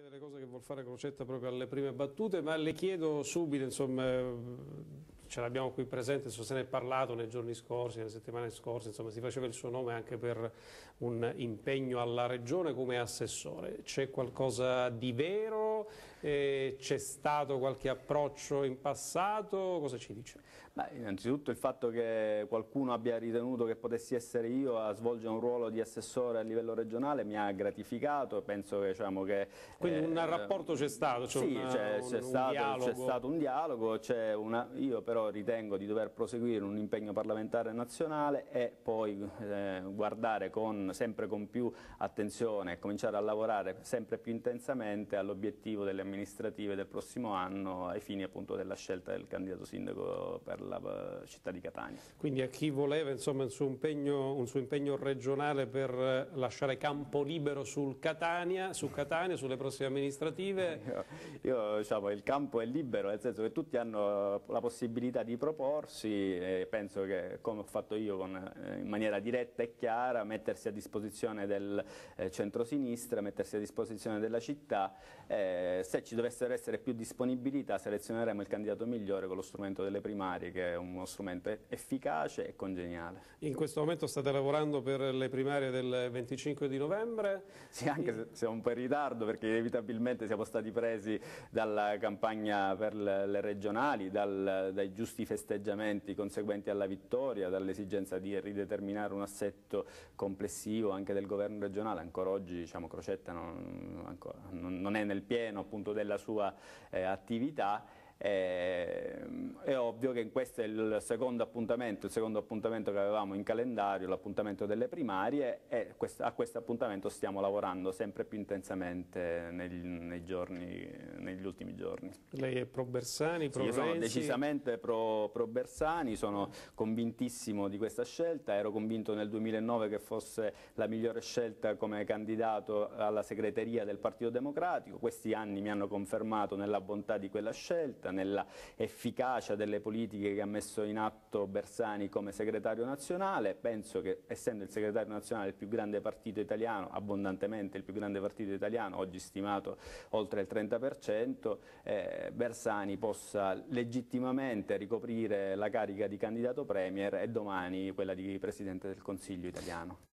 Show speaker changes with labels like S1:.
S1: anche delle cose che vuol fare Crocetta proprio alle prime battute, ma le chiedo subito, insomma, ce l'abbiamo qui presente, so, se ne è parlato nei giorni scorsi, nelle settimane scorse, insomma, si faceva il suo nome anche per un impegno alla regione come assessore. C'è qualcosa di vero? eh, c'è stato qualche approccio in passato, cosa ci dice? Beh, innanzitutto il fatto che
S2: qualcuno abbia ritenuto che potessi essere io a svolgere un ruolo di assessore a livello regionale mi ha gratificato, penso che... Diciamo, che Quindi eh, un rapporto
S1: c'è stato? C'è sì, c'è stato, stato,
S2: un dialogo, una, io però ritengo di dover proseguire un impegno parlamentare nazionale e poi eh, guardare con, sempre con più attenzione e cominciare a lavorare sempre più intensamente all'obiettivo legislativo, delle amministrative del prossimo anno ai fini appunto della scelta del candidato sindaco per la eh, città di Catania.
S1: Quindi a chi voleva insomma, un, suo impegno, un, suo impegno, regionale per eh, lasciare campo libero sul Catania, su Catania, sulle prossime amministrative?
S2: Io, io diciamo il campo è libero, nel senso che tutti hanno la possibilità di proporsi e penso che come ho fatto io con, eh, in maniera diretta e chiara mettersi a disposizione del eh, centrosinistra, mettersi a disposizione della città eh, eh, se ci dovessero essere più disponibilità selezioneremo il candidato migliore con lo strumento delle primarie che è uno strumento efficace e
S1: congeniale. In questo momento state lavorando per le primarie del 25 di novembre? Sì, anche se siamo un po' in ritardo perché inevitabilmente siamo stati presi dalla campagna
S2: per le regionali, dal, dai giusti festeggiamenti conseguenti alla vittoria, dall'esigenza di rideterminare un assetto complessivo anche del governo regionale. Ancora oggi diciamo, Crocetta non, ancora, non è nel pieno appieno appunto della sua eh, attività Ehm, è ovvio che questo è il secondo appuntamento, il secondo appuntamento che avevamo in calendario, l'appuntamento delle primarie e a questo appuntamento stiamo lavorando sempre più intensamente nei, nei giorni, negli ultimi giorni.
S1: Lei è pro Bersani, pro sì, Io sono decisamente
S2: pro, pro, Bersani, sono convintissimo di questa scelta, ero convinto nel 2009 che fosse la migliore scelta come candidato alla segreteria del Partito Democratico, questi anni mi hanno confermato nella bontà di quella scelta, crescita, nella efficacia delle politiche che ha messo in atto Bersani come segretario nazionale. Penso che essendo il segretario nazionale il più grande partito italiano, abbondantemente il più grande partito italiano, oggi stimato oltre il 30%, eh, Bersani possa legittimamente ricoprire la carica di candidato Premier e domani quella di Presidente del Consiglio italiano.